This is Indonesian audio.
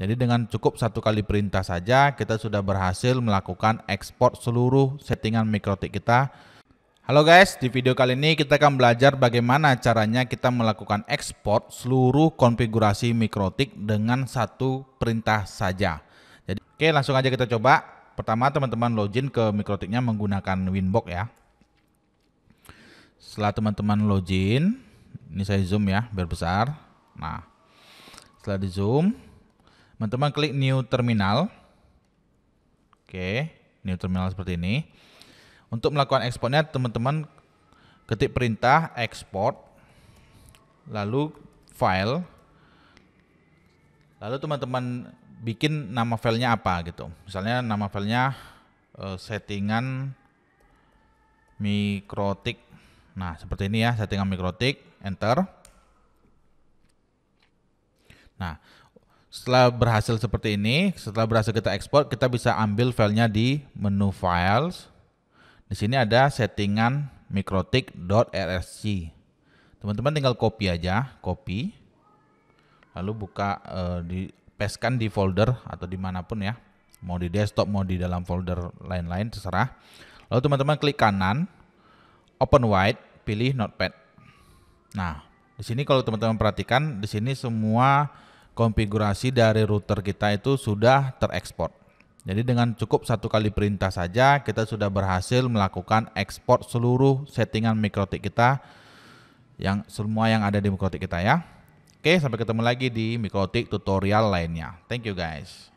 Jadi dengan cukup satu kali perintah saja kita sudah berhasil melakukan ekspor seluruh settingan mikrotik kita. Halo guys, di video kali ini kita akan belajar bagaimana caranya kita melakukan ekspor seluruh konfigurasi mikrotik dengan satu perintah saja. Jadi oke langsung aja kita coba. Pertama teman-teman login ke mikrotiknya menggunakan Winbox ya. Setelah teman-teman login, ini saya zoom ya biar besar. Nah, setelah di zoom, Teman-teman klik new terminal. Oke, new terminal seperti ini. Untuk melakukan ekspornya teman-teman ketik perintah export lalu file lalu teman-teman bikin nama filenya apa gitu. Misalnya nama filenya eh, settingan mikrotik. Nah, seperti ini ya, settingan mikrotik, enter. Nah, setelah berhasil seperti ini, setelah berhasil kita ekspor, kita bisa ambil filenya di menu files. Di sini ada settingan mikrotik.rsc. Teman-teman tinggal copy aja, copy. Lalu buka uh, di kan di folder atau dimanapun ya. Mau di desktop, mau di dalam folder lain-lain, terserah. Lalu teman-teman klik kanan, open wide, pilih notepad. Nah, di sini kalau teman-teman perhatikan, di sini semua konfigurasi dari router kita itu sudah terekspor. Jadi dengan cukup satu kali perintah saja kita sudah berhasil melakukan ekspor seluruh settingan mikrotik kita yang semua yang ada di mikrotik kita ya. Oke, sampai ketemu lagi di mikrotik tutorial lainnya. Thank you guys.